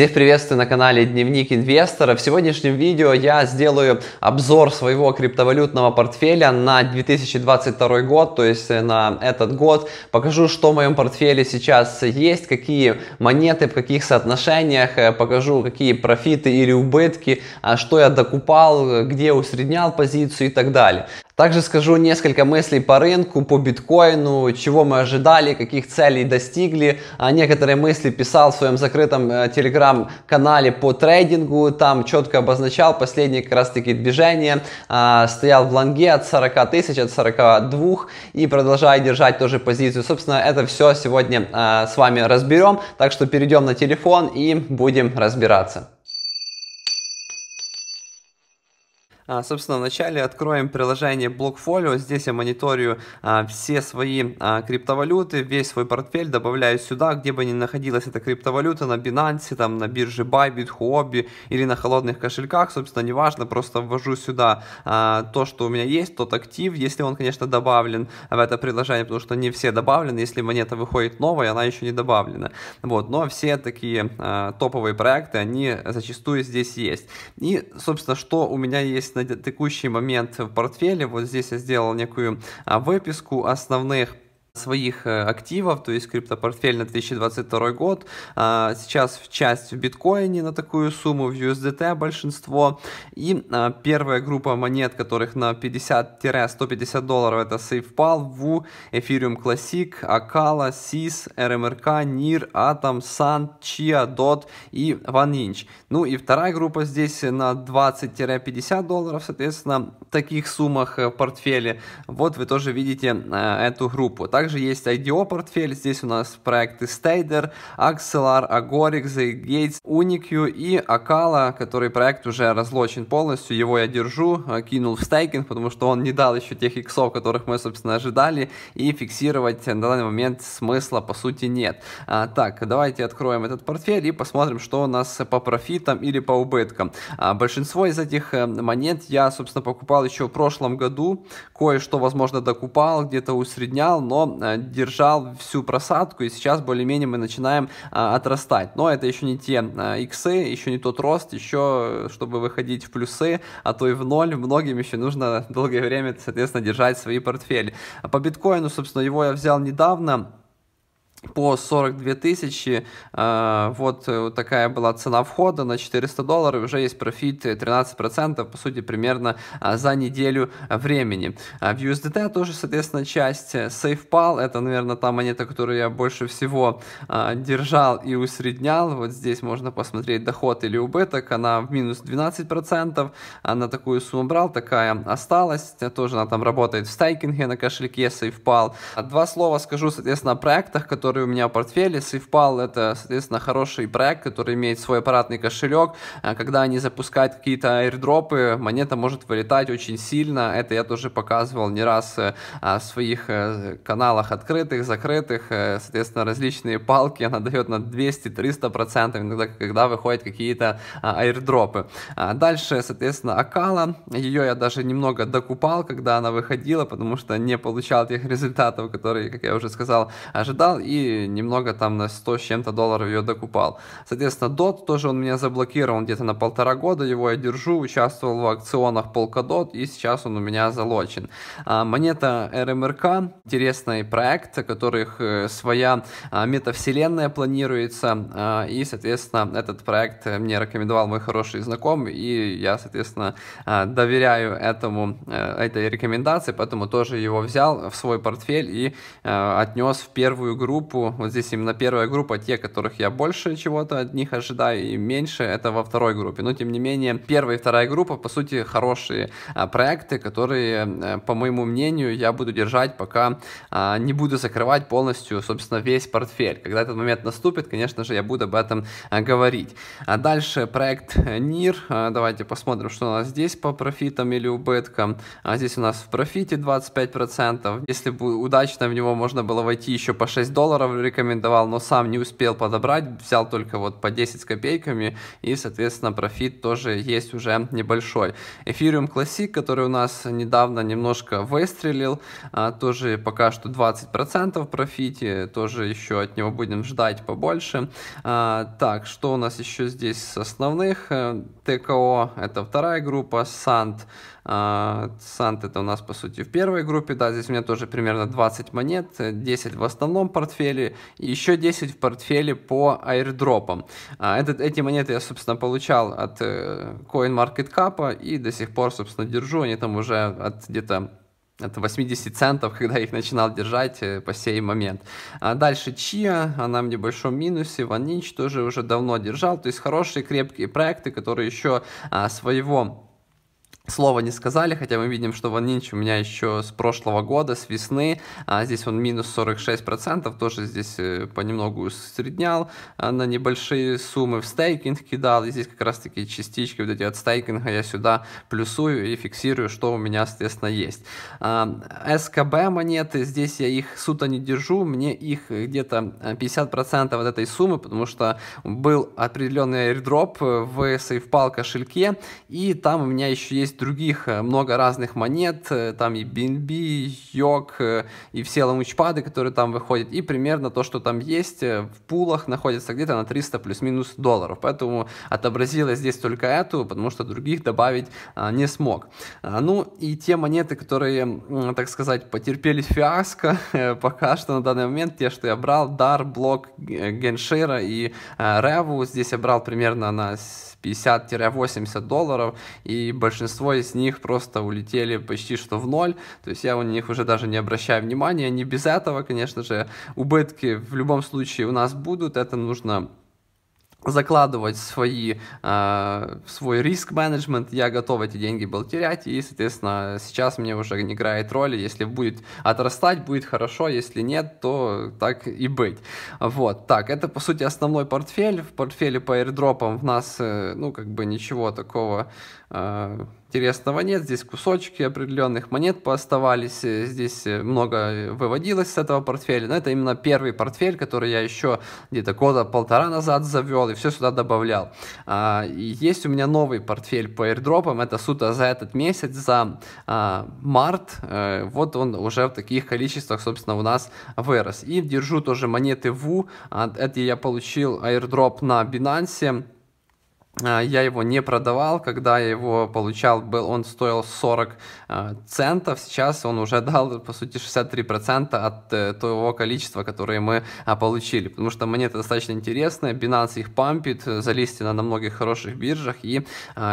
Всех приветствую на канале Дневник Инвестора. В сегодняшнем видео я сделаю обзор своего криптовалютного портфеля на 2022 год, то есть э, на этот год. Покажу, что в моем портфеле сейчас есть, какие монеты, в каких соотношениях, э, покажу, какие профиты или убытки, а что я докупал, э, где усреднял позицию и так далее. Также скажу несколько мыслей по рынку, по биткоину, чего мы ожидали, каких целей достигли. А, некоторые мысли писал в своем закрытом э, телеграм-канале по трейдингу, там четко обозначал последние как раз таки движения, а, стоял в лонге от 40 тысяч, от 42 и продолжаю держать тоже позицию. Собственно, это все сегодня а, с вами разберем, так что перейдем на телефон и будем разбираться. А, собственно, вначале откроем приложение Blockfolio. Здесь я мониторю а, все свои а, криптовалюты, весь свой портфель добавляю сюда, где бы ни находилась эта криптовалюта, на Binance, там, на бирже Bybit, Huobi или на холодных кошельках, собственно, неважно, просто ввожу сюда а, то, что у меня есть, тот актив, если он, конечно, добавлен в это приложение, потому что не все добавлены, если монета выходит новая, она еще не добавлена. Вот, но все такие топовые проекты, они зачастую здесь есть. И, собственно, что у меня есть на на текущий момент в портфеле. Вот здесь я сделал некую а, выписку основных своих э, активов, то есть криптопортфель на 2022 год. А, сейчас в часть в биткоине на такую сумму, в USDT большинство. И а, первая группа монет, которых на 50-150 долларов, это SafePal, VU, Ethereum Classic, Akala, SIS, RMRK, NIR, эм Atom, Sun, Chia, DOT и OneInch. Ну и вторая группа здесь на 20-50 долларов, соответственно, в таких суммах э, в портфеле. Вот вы тоже видите э, эту группу. Так также есть IDO портфель, здесь у нас проекты Stader, Axelar, Agorix, Gates, Uniq и Akala, который проект уже разлочен полностью, его я держу, э, кинул в стейкинг, потому что он не дал еще тех иксов, которых мы, собственно, ожидали, и фиксировать на данный момент смысла, по сути, нет. А, так, давайте откроем этот портфель и посмотрим, что у нас по профитам или по убыткам. А, большинство из этих э, монет я, собственно, покупал еще в прошлом году, кое-что, возможно, докупал, где-то усреднял, но Э, держал всю просадку, и сейчас более-менее мы начинаем э, отрастать. Но это еще не те э, иксы, еще не тот рост, еще, чтобы выходить в плюсы, а то и в ноль, многим еще нужно долгое время, соответственно, держать свои портфели. По биткоину, собственно, его я взял недавно, по 42 тысячи. Э, э, вот такая была цена входа на 400 долларов. Уже есть профит 13%, э, по сути, примерно за неделю времени. А в USDT тоже, соответственно, часть SafePal. Это, наверное, та монета, которую я больше всего держал и усреднял. Вот здесь можно посмотреть доход или убыток. Она в минус 12%. Она а такую сумму брал, такая осталась. Тоже она там работает в стейкинге на кошельке SafePal. А два слова скажу, соответственно, о проектах, которые который у меня в портфеле. SafePal — это, соответственно, хороший проект, который имеет свой аппаратный кошелек. А, когда они запускают какие-то аирдропы, монета может вылетать очень сильно. Это я тоже показывал не раз э, а, в своих э, каналах открытых, закрытых. Э, соответственно, различные палки она дает на 200-300%, иногда когда выходят какие-то а, аирдропы. Дальше, соответственно, Акала. Ее я даже немного докупал, когда она выходила, потому что не получал тех результатов, которые, как я уже сказал, ожидал. И немного там на 100 с чем-то долларов ее докупал. Соответственно, DOT тоже он меня заблокировал где-то на полтора года, его я держу, участвовал в акционах Polkadot, и сейчас он у меня залочен. А монета RMRK, интересный проект, у которых э, своя а, метавселенная планируется, а, и, соответственно, этот проект мне рекомендовал мой хороший знакомый, и я, соответственно, а, доверяю этому, э, этой рекомендации, поэтому тоже его взял в свой портфель и э, отнес в первую группу группу, вот здесь именно первая группа, те, которых я больше чего-то от них ожидаю и меньше, это во второй группе. Но, тем не менее, первая и вторая группа, по сути, хорошие а, проекты, которые, а, по моему мнению, я буду держать, пока а, не буду закрывать полностью, собственно, весь портфель. Когда этот момент наступит, конечно же, я буду об этом а, говорить. А дальше проект NIR. Э, а, давайте посмотрим, что у нас здесь по профитам или убыткам. А здесь у нас в профите 25%. Если бы удачно в него можно было войти еще по 6 долларов, долларов рекомендовал, но сам не успел подобрать, взял только вот по 10 с копейками, и, соответственно, профит тоже есть уже небольшой. Эфириум Классик, который у нас недавно немножко выстрелил, а, тоже пока что 20% профите, тоже еще от него будем ждать побольше. А, так, что у нас еще здесь с основных? Э, ТКО, это вторая группа, Сант, а, Сант это у нас, по сути, в первой группе, да, здесь у меня тоже примерно 20 монет, 10 в основном портфеле, и еще 10 в портфеле по аирдропам. А, этот, эти монеты я, собственно, получал от э, CoinMarketCap и до сих пор, собственно, держу, они там уже от где-то от 80 центов, когда я их начинал держать э, по сей момент. А дальше Чия, она мне в большом минусе, Ванич тоже уже давно держал, то есть хорошие крепкие проекты, которые еще а, своего слова не сказали, хотя мы видим, что Ван Нинч у меня еще с прошлого года, с весны, а здесь он минус 46%, тоже здесь э, понемногу среднял а, на небольшие суммы в стейкинг кидал, и здесь как раз таки частички вот эти от стейкинга я сюда плюсую и фиксирую, что у меня, соответственно, есть. А, СКБ монеты, здесь я их суто не держу, мне их где-то 50% э, от этой суммы, потому что был определенный airdrop э, в SafePal кошельке, и там у меня еще есть других э, много разных монет, э, там и BNB, йог э, и все лаунчпады, которые там выходят, и примерно то, что там есть в пулах находится где-то на 300 плюс-минус долларов, поэтому отобразила здесь только эту, потому что других добавить а, не смог. А, ну и те монеты, которые, так сказать, потерпели фиаско пока что на данный момент, те, что я брал, Дар, Блок, Геншира и Реву, здесь я брал примерно на 50-80 долларов, и большинство большинство из них просто улетели почти что в ноль, то есть я у них уже даже не обращаю внимания, не без этого, конечно же, убытки в любом случае у нас будут, это нужно закладывать свои, э, свой риск-менеджмент, я готов эти деньги был терять, и, соответственно, сейчас мне уже не играет роли, если будет отрастать, будет хорошо, если нет, то так и быть. Вот, так, это, по сути, основной портфель, в портфеле по аирдропам в нас, э, ну, как бы ничего такого... Э, интересного нет. Здесь кусочки определенных монет пооставались, э, здесь э, много э, выводилось с этого портфеля. Но это именно первый портфель, который я еще где-то года полтора назад завел и все сюда добавлял. А, и есть у меня новый портфель по аирдропам, это суда за этот месяц, за а, март. А, вот он уже в таких количествах, собственно, у нас вырос. И держу тоже монеты ВУ, а, это я получил аирдроп на Binance, Э, я его не продавал, когда я его получал, был, он стоил 40 э, центов, сейчас он уже дал, по сути, 63% от э, того количества, которое мы а, получили, потому что монеты достаточно интересные, Binance их пампит, залистина на многих хороших биржах, и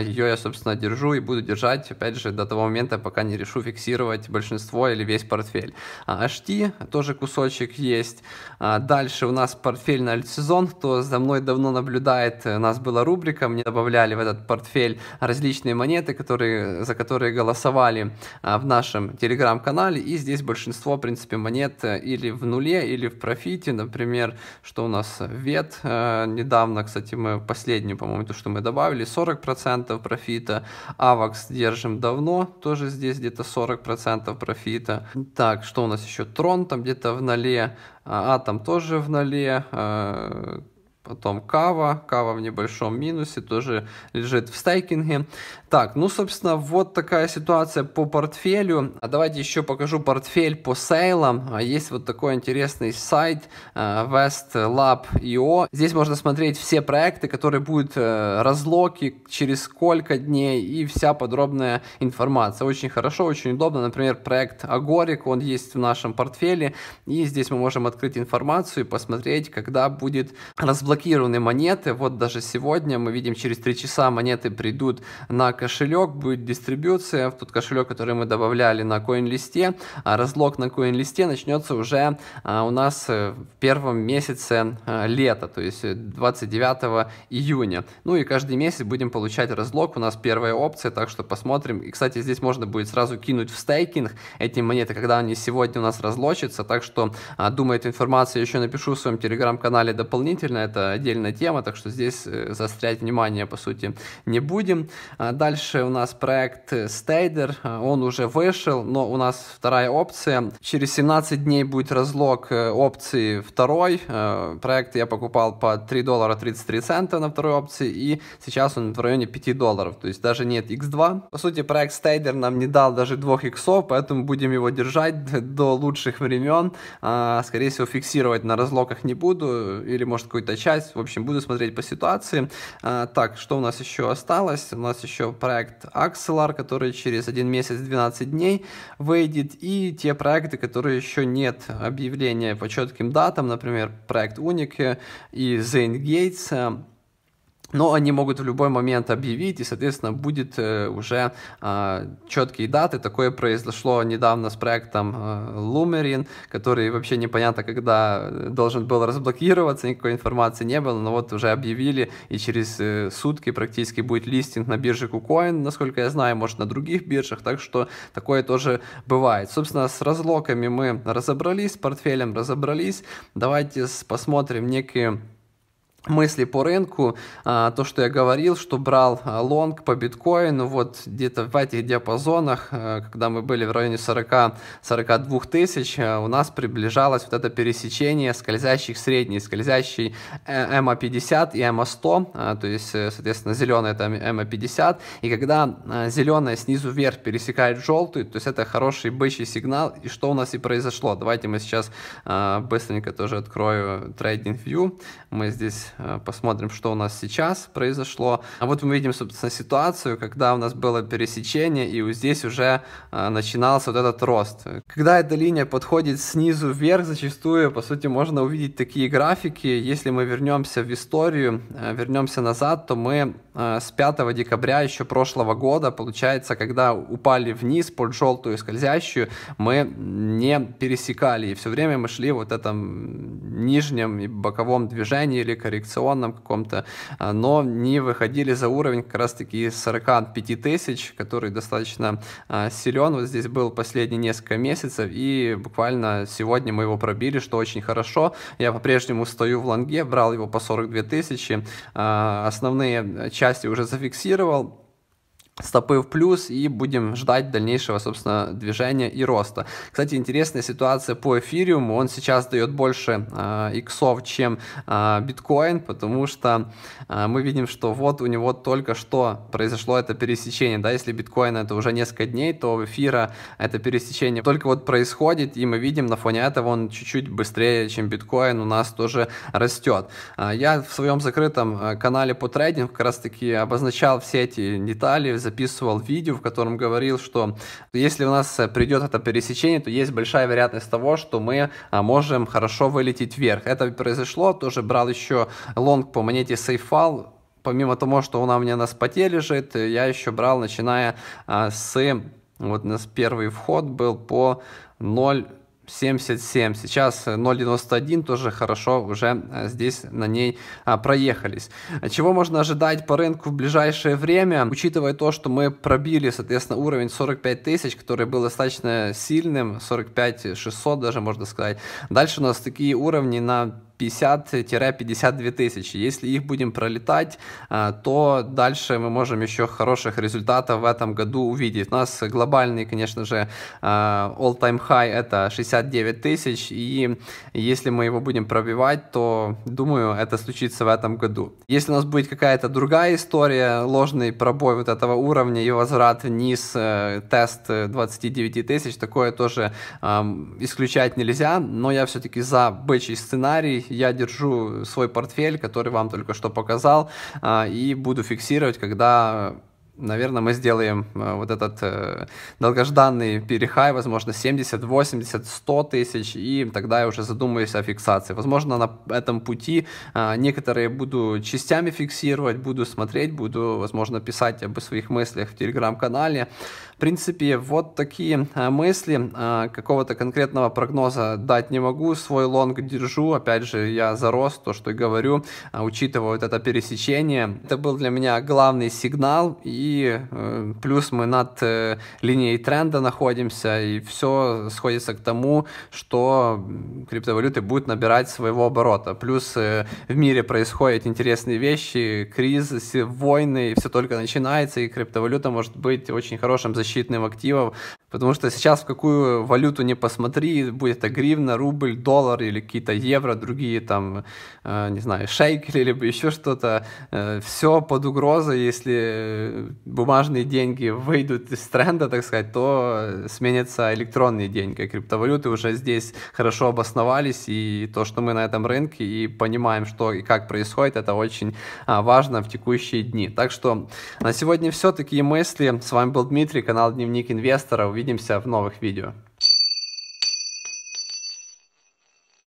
ее я, собственно, держу и буду держать, опять же, до того момента, пока не решу фиксировать большинство или весь портфель. А, HT тоже кусочек есть, а, дальше у нас портфель на сезон. кто за мной давно наблюдает, у нас была рубрика мне добавляли в этот портфель различные монеты, которые, за которые голосовали а, в нашем телеграм-канале. И здесь большинство, в принципе, монет э, или в нуле, или в профите. Например, что у нас вет э, недавно, кстати, мы последнюю, по-моему, то, что мы добавили, 40% профита. Авакс держим давно, тоже здесь где-то 40% профита. Так, что у нас еще? Трон там где-то в ноле, а, Атом тоже в ноле, а, Потом Кава, Кава в небольшом минусе, тоже лежит в стейкинге. Так, ну, собственно, вот такая ситуация по портфелю. А давайте еще покажу портфель по сейлам. А есть вот такой интересный сайт э, westlab.io. Здесь можно смотреть все проекты, которые будут э, разлоки, через сколько дней и вся подробная информация. Очень хорошо, очень удобно. Например, проект Агорик, он есть в нашем портфеле. И здесь мы можем открыть информацию и посмотреть, когда будет разблокирован заблокированы монеты. Вот даже сегодня мы видим, через 3 часа монеты придут на кошелек, будет дистрибьюция. В тот кошелек, который мы добавляли на коин листе, а разлог на коин листе начнется уже а, у нас э, в первом месяце э, лета, то есть 29 э, июня. Ну и каждый месяц будем получать разлог. У нас первая опция, так что посмотрим. И, кстати, здесь можно будет сразу кинуть в стейкинг эти монеты, когда они сегодня у нас разлочатся. Так что, а, думаю, эту информацию еще напишу в своем телеграм-канале дополнительно. Это отдельная тема, так что здесь э, заострять внимание, по сути, не будем. А дальше у нас проект Стейдер, а, он уже вышел, но у нас вторая опция. Через 17 дней будет разлог э, опции второй. Э, проект я покупал по 3 доллара 33 цента на второй опции, и сейчас он в районе 5 долларов, то есть даже нет X2. По сути, проект Стейдер нам не дал даже двух иксов, поэтому будем его держать до лучших времен. А, скорее всего, фиксировать на разлоках не буду, или может какой-то чай изучать. В общем, буду смотреть по ситуации. А, так, что у нас еще осталось? У нас еще проект Axelar, который через 1 месяц 12 дней выйдет. И те проекты, которые еще нет объявления по четким датам, например, проект Unique и Zane Gates но они могут в любой момент объявить, и, соответственно, будет э, уже э, четкие даты. Такое произошло недавно с проектом э, Lumerin, который вообще непонятно, когда э, должен был разблокироваться, никакой информации не было, но вот уже объявили, и через э, сутки практически будет листинг на бирже KuCoin, насколько я знаю, может, на других биржах, так что такое тоже бывает. Собственно, с разлоками мы разобрались, с портфелем разобрались. Давайте посмотрим некие мысли по рынку, а, то, что я говорил, что брал а, лонг по биткоину, вот где-то в этих диапазонах, а, когда мы были в районе 40-42 тысяч, у нас приближалось вот это пересечение скользящих средней, скользящей э, МА-50 и МА-100, то есть, э, соответственно, зеленая это МА-50, и когда зеленая снизу вверх пересекает желтую, то есть это хороший бычий сигнал, и что у нас и произошло. Давайте мы сейчас быстренько тоже открою TradingView, мы здесь Э, посмотрим, что у нас сейчас произошло. А вот мы видим, собственно, ситуацию, когда у нас было пересечение, и вот здесь уже э, начинался вот этот рост. Когда эта линия подходит снизу вверх, зачастую, по сути, можно увидеть такие графики. Если мы вернемся в историю, э, вернемся назад, то мы с 5 декабря еще прошлого года, получается, когда упали вниз под желтую скользящую, мы не пересекали, и все время мы шли вот этом нижнем и боковом движении или коррекции коррекционном каком-то, а, но не выходили за уровень как раз-таки 45 тысяч, который достаточно а, силен. Вот здесь был последние несколько месяцев, и буквально сегодня мы его пробили, что очень хорошо. Я по-прежнему стою в лонге, брал его по 42 тысячи, а, основные части уже зафиксировал, стопы в плюс и будем ждать дальнейшего, собственно, движения и роста. Кстати, интересная ситуация по эфириуму. Он сейчас дает больше э, иксов, чем э, биткоин, потому что э, мы видим, что вот у него только что произошло это пересечение. Да? Если биткоин это уже несколько дней, то у эфира это пересечение только вот происходит, и мы видим на фоне этого он чуть-чуть быстрее, чем биткоин у нас тоже растет. Э, я в своем закрытом э, канале по трейдингу как раз таки обозначал все эти детали, записывал видео, в котором говорил, что если у нас э, придет это пересечение, то есть большая вероятность того, что мы а, можем хорошо вылететь вверх. Это произошло, тоже брал еще лонг по монете SafeFall, помимо того, что она у меня на споте лежит, я еще брал, начиная а, с, вот у нас первый вход был по 0, 77. Сейчас 0.91 тоже хорошо уже э, здесь на ней а, проехались. Чего можно ожидать по рынку в ближайшее время, учитывая то, что мы пробили, соответственно, уровень 45 тысяч, который был достаточно сильным, 45 600 даже можно сказать. Дальше у нас такие уровни на 50-52 тысячи. Если их будем пролетать, э, то дальше мы можем еще хороших результатов в этом году увидеть. У нас глобальный, конечно же, э, all-time high это 69 тысяч, и если мы его будем пробивать, то, думаю, это случится в этом году. Если у нас будет какая-то другая история, ложный пробой вот этого уровня и возврат вниз, э, тест 29 тысяч, такое тоже эм, исключать нельзя, но я все-таки за бычий сценарий, я держу свой портфель, который вам только что показал, а, и буду фиксировать, когда наверное, мы сделаем э, вот этот э, долгожданный перехай, возможно, 70, 80, 100 тысяч, и тогда я уже задумаюсь о фиксации. Возможно, на этом пути а, некоторые буду частями фиксировать, буду смотреть, буду, возможно, писать об своих мыслях в телеграм-канале, в принципе, вот такие а, мысли. А, какого-то конкретного прогноза дать не могу. Свой лонг держу. Опять же, я зарос, то, что и говорю, а, учитывая вот это пересечение. Это был для меня главный сигнал. И э, плюс мы над э, линией тренда находимся. И все сходится к тому, что криптовалюты будут набирать своего оборота. Плюс э, в мире происходят интересные вещи, кризисы, войны. И все только начинается. И криптовалюта может быть очень хорошим защитником защитных активов, потому что сейчас в какую валюту не посмотри, будет это гривна, рубль, доллар или какие-то евро, другие там, э, не знаю, шейкели, либо еще что-то, э, все под угрозой, если э, бумажные деньги выйдут из тренда, так сказать, то сменятся электронные деньги, а криптовалюты уже здесь хорошо обосновались, и то, что мы на этом рынке и понимаем, что и как происходит, это очень а, важно в текущие дни. Так что на сегодня все, такие мысли. С вами был Дмитрий, канал Дневник Инвестора. Увидимся в новых видео.